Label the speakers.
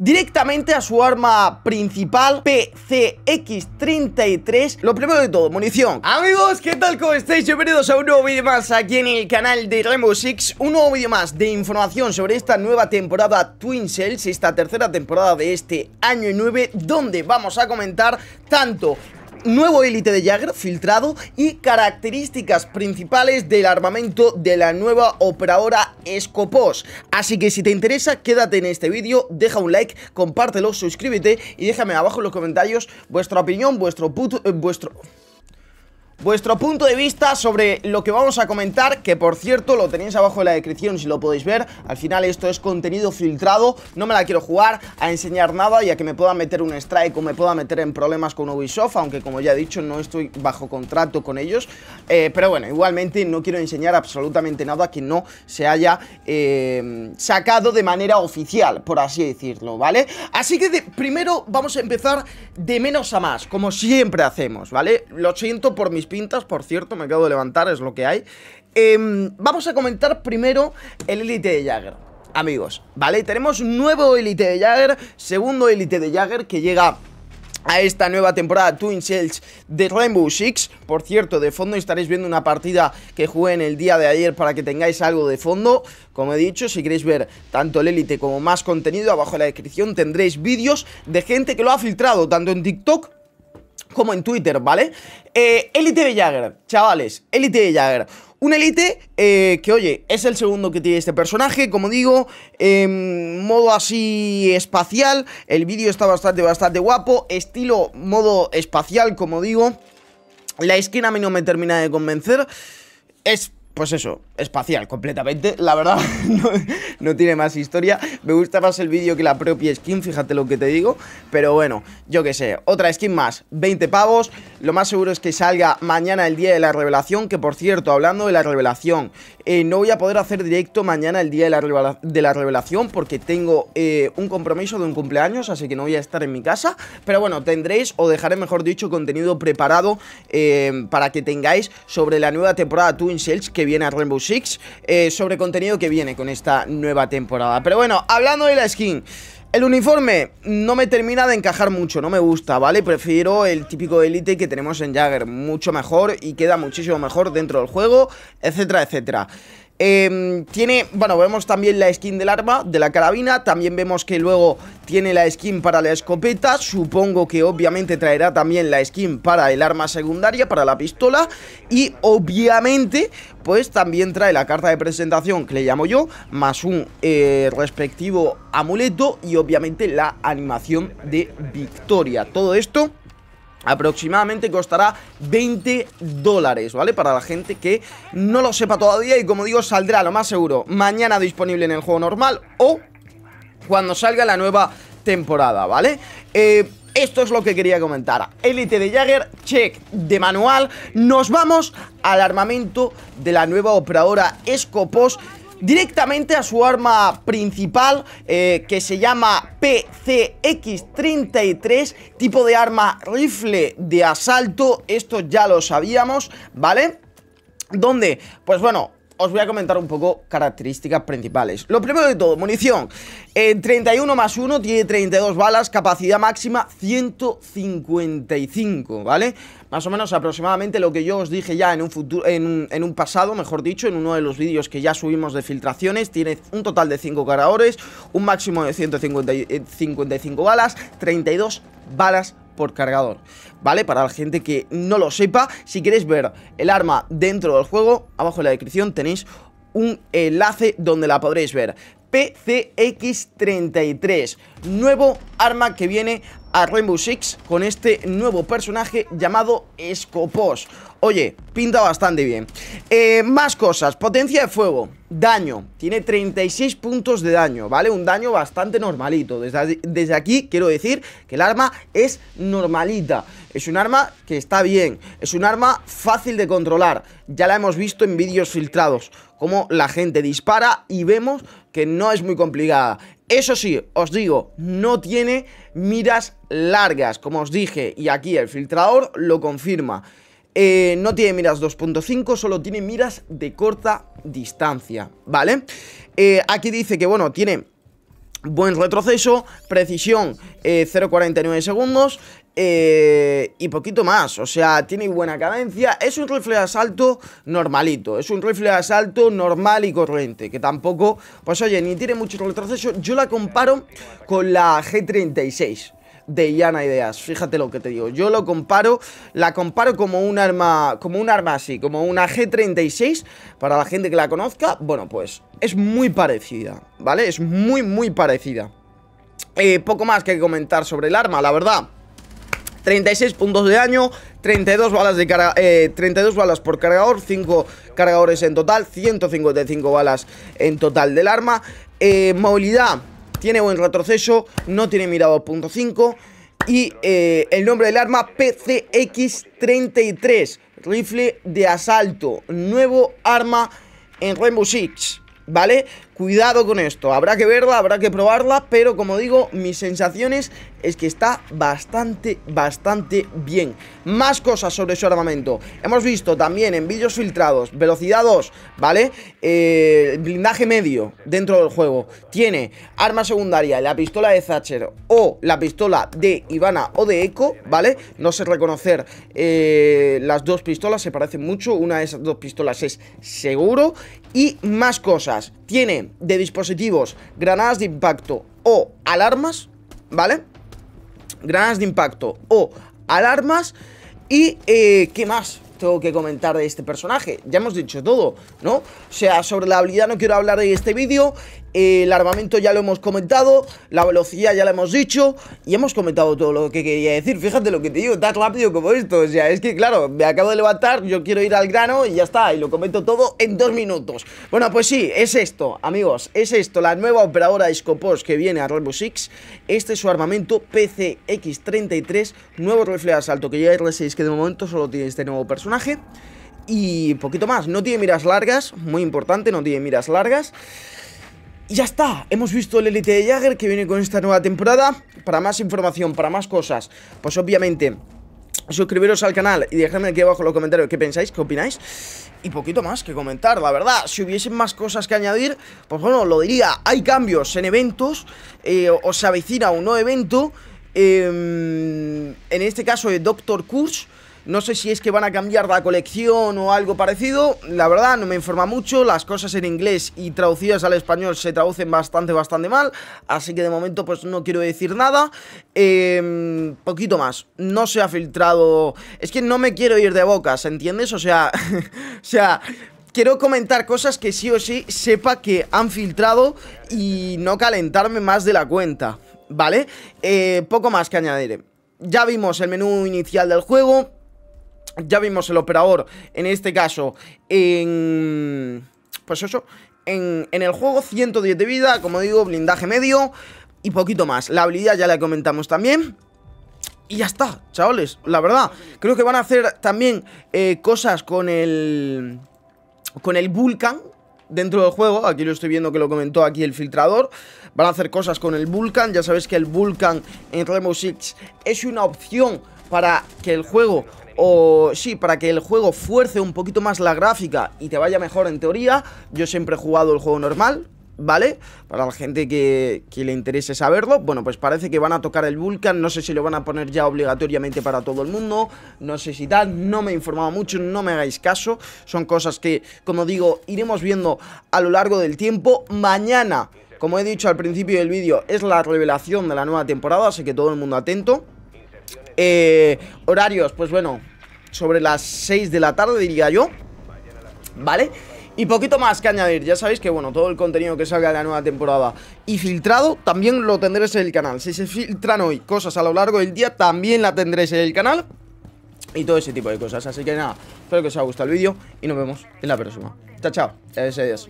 Speaker 1: directamente a su arma principal PCX33 Lo primero de todo, munición Amigos, ¿qué tal? ¿Cómo estáis? Bienvenidos a un nuevo vídeo más aquí en el canal de Rainbow Six Un nuevo vídeo más de información sobre esta nueva temporada Twin Cells Esta tercera temporada de este año 9 Donde vamos a comentar tanto nuevo élite de Jagger filtrado y características principales del armamento de la nueva operadora Escopos. Así que si te interesa, quédate en este vídeo, deja un like, compártelo, suscríbete y déjame abajo en los comentarios vuestra opinión, vuestro puto... Eh, vuestro vuestro punto de vista sobre lo que vamos a comentar, que por cierto lo tenéis abajo en la descripción si lo podéis ver, al final esto es contenido filtrado, no me la quiero jugar a enseñar nada y a que me pueda meter un strike o me pueda meter en problemas con Ubisoft, aunque como ya he dicho no estoy bajo contrato con ellos, eh, pero bueno, igualmente no quiero enseñar absolutamente nada que no se haya eh, sacado de manera oficial, por así decirlo, ¿vale? Así que primero vamos a empezar de menos a más, como siempre hacemos, ¿vale? Lo siento por mis pintas, por cierto, me acabo de levantar, es lo que hay. Em, vamos a comentar primero el Elite de Jagger, amigos, ¿vale? Tenemos nuevo Elite de Jagger, segundo Elite de Jagger que llega a esta nueva temporada Twin Shells de Rainbow Six. Por cierto, de fondo estaréis viendo una partida que jugué en el día de ayer para que tengáis algo de fondo. Como he dicho, si queréis ver tanto el Elite como más contenido, abajo en la descripción tendréis vídeos de gente que lo ha filtrado, tanto en TikTok como en Twitter, ¿vale? Elite eh, de Jagger, chavales, Elite Jagger, Un Elite eh, que, oye, es el segundo que tiene este personaje, como digo, en em, modo así espacial. El vídeo está bastante, bastante guapo. Estilo modo espacial, como digo. La esquina a mí no me termina de convencer. Es pues eso, espacial completamente, la verdad, no, tiene más historia, me gusta más el vídeo que la propia skin, fíjate lo que te digo, pero bueno, yo qué sé, otra skin más, 20 pavos, lo más seguro es que salga mañana el día de la revelación, que por cierto, hablando de la revelación, eh, no voy a poder hacer directo mañana el día de la, de la revelación, porque tengo eh, un compromiso de un cumpleaños, así que no voy a estar en mi casa, pero bueno, tendréis, o dejaré mejor dicho, contenido preparado eh, para que tengáis sobre la nueva temporada Twin Shells que viene a Rainbow Six, eh, sobre contenido que viene con esta nueva temporada. Pero bueno, hablando de la skin... El uniforme no me termina de encajar mucho, no me gusta, ¿vale? Prefiero el típico Elite que tenemos en Jagger, mucho mejor y queda muchísimo mejor dentro del juego, etcétera, etcétera. Em, tiene, bueno, vemos también la skin del arma, de la carabina También vemos que luego tiene la skin para la escopeta Supongo que obviamente traerá también la skin para el arma secundaria, para la pistola Y obviamente, pues también trae la carta de presentación que le llamo yo Más un eh, respectivo amuleto y obviamente la animación de victoria Todo esto aproximadamente costará 20 dólares, ¿vale? Para la gente que no lo sepa todavía y como digo, saldrá lo más seguro mañana disponible en el juego normal o cuando salga la nueva temporada, ¿vale? Eh, esto es lo que quería comentar. Elite de Jagger, check de manual. Nos vamos al armamento de la nueva operadora Escopos directamente a su arma principal eh, que se llama PCX-33, tipo de arma rifle de asalto, esto ya lo sabíamos, ¿vale? ¿Dónde? pues bueno, os voy a comentar un poco características principales. Lo primero de todo, munición. En 31 más 1 tiene 32 balas, capacidad máxima 155, ¿vale? Más o menos aproximadamente lo que yo os dije ya en un, futuro, en pasado, mejor dicho, en uno de los vídeos que ya subimos de filtraciones. Tiene un total de 5 cargadores, un máximo de 155 eh, balas, 32 balas por cargador, ¿vale? Para la gente que no lo sepa, si queréis ver el arma dentro del juego, abajo en la descripción tenéis un enlace donde la podréis ver. PCX33, nuevo arma que viene a Rainbow Six con este nuevo personaje llamado Escopos. Oye, pinta bastante bien. Eh, más cosas. Potencia de fuego. Daño. Tiene 36 puntos de daño, ¿vale? Un daño bastante normalito. Desde, desde aquí quiero decir que el arma es normalita. Es un arma que está bien. Es un arma fácil de controlar. Ya la hemos visto en vídeos filtrados. Cómo la gente dispara y vemos que no es muy complicada. Eso sí, os digo, no tiene miras largas, como os dije, y aquí el filtrador lo confirma. Eh, no tiene miras 2.5, solo tiene miras de corta distancia, ¿vale? Eh, aquí dice que, bueno, tiene buen retroceso, precisión 0,49 eh, segundos y poquito más. O sea, tiene buena cadencia. Es un rifle de asalto normalito. Es un rifle de asalto normal y corriente. Que tampoco, pues oye, ni tiene mucho retroceso. Yo la comparo con la G36 de llana Ideas. Fíjate lo que te digo. Yo lo comparo, la comparo como un arma, como un arma así, como una G36. Para la gente que la conozca, bueno, pues es muy parecida, ¿vale? Es muy, muy parecida. Eh, poco más que comentar sobre el arma, la verdad. 36 puntos de daño, 32 balas, de carga, 32 eh, balas por cargador, 5 cargadores en total, 155 balas en total del arma. Eh, movilidad, tiene buen retroceso, no tiene mirado 2.5. Y eh, el nombre del arma PCX-33, rifle de asalto, nuevo arma en Rainbow Six. ¿vale? Cuidado con esto, habrá que verla, habrá que probarla, pero como digo, mis sensaciones es que está bastante, bastante bien. Más cosas sobre su armamento. Hemos visto también en vídeos filtrados, velocidad 2, ¿vale? Eh, blindaje medio dentro del juego. Tiene arma secundaria, la pistola de Thatcher o la pistola de Ivana o de Echo, ¿vale? No sé reconocer eh, las dos pistolas, se parecen mucho. Una de esas dos pistolas es seguro y más cosas. Tiene de dispositivos granadas de impacto o alarmas, ¿vale? Granadas de impacto o alarmas. Y, eh, ¿qué más? tengo que comentar de este personaje. Ya hemos dicho todo, ¿no? O sea, sobre la habilidad no quiero hablar de este vídeo el armamento ya lo hemos comentado, la velocidad ya la hemos dicho y hemos comentado todo lo que quería decir. Fíjate lo que te digo, tan rápido como esto. O sea, es que claro, me acabo de levantar, yo quiero ir al grano y ya está, y lo comento todo en dos minutos. Bueno, pues sí, es esto, amigos, es esto, la nueva operadora Scopos que viene a Rainbow Six. Este es su armamento PCX-33, nuevo rifle de asalto que ya R6, que de momento solo tiene este nuevo personaje. Y poquito más, no tiene miras largas, muy importante, no tiene miras largas y ya está, hemos visto el Elite de Jagger que viene con esta nueva temporada. Para más información, para más cosas, pues obviamente suscribiros al canal y dejadme aquí abajo en los comentarios qué pensáis, qué opináis y poquito más que comentar, la verdad si hubiesen más cosas que añadir, pues bueno lo diría, hay cambios en eventos eh, o se avecina un nuevo evento em, en este caso de Doctor Curse no sé si es que van a cambiar la colección o algo parecido. La verdad, no me informa mucho. Las cosas en inglés y traducidas al español se traducen bastante, bastante mal. Así que de momento, pues no quiero decir nada. Eh, poquito más. No se ha filtrado. Es que no me quiero ir de bocas, ¿entiendes? O sea, o sea, quiero comentar cosas que sí o sí sepa que han filtrado y no calentarme más de la cuenta, ¿vale? Eh, poco más que añadiré. Ya vimos el menú inicial del juego, ya vimos el operador, en este caso, en... Pues eso, en, en el juego 110 de vida, como digo, blindaje medio y poquito más. La habilidad ya la comentamos también. Y ya está, chavales, la verdad. Creo que van a hacer también eh, cosas con el... Con el Vulcan dentro del juego. Aquí lo estoy viendo que lo comentó aquí el filtrador. Van a hacer cosas con el Vulcan. Ya sabéis que el Vulcan en Remo Six es una opción para que el juego o sí, para que el juego fuerce un poquito más la gráfica y te vaya mejor en teoría. Yo siempre he jugado el juego normal, ¿vale? Para la gente que, le interese saberlo, bueno, pues parece que van a tocar el Vulcan, no sé si lo van a poner ya obligatoriamente para todo el mundo, no sé si tal, no me he informado mucho, no me hagáis caso, son cosas que, como digo, iremos viendo a lo largo del tiempo, mañana... Como he dicho al principio del vídeo, es la revelación de la nueva temporada, así que todo el mundo atento. Eh, horarios, pues bueno, sobre las 6 de la tarde diría yo ¿Vale? Y poquito más que añadir, ya sabéis que bueno, todo el contenido que salga de la nueva temporada y filtrado también lo tendréis en el canal. Si se filtran hoy cosas a lo largo del día, también la tendréis en el canal y todo ese tipo de cosas. Así que nada, espero que os haya gustado el vídeo y nos vemos en la próxima. Chao, chao. adiós.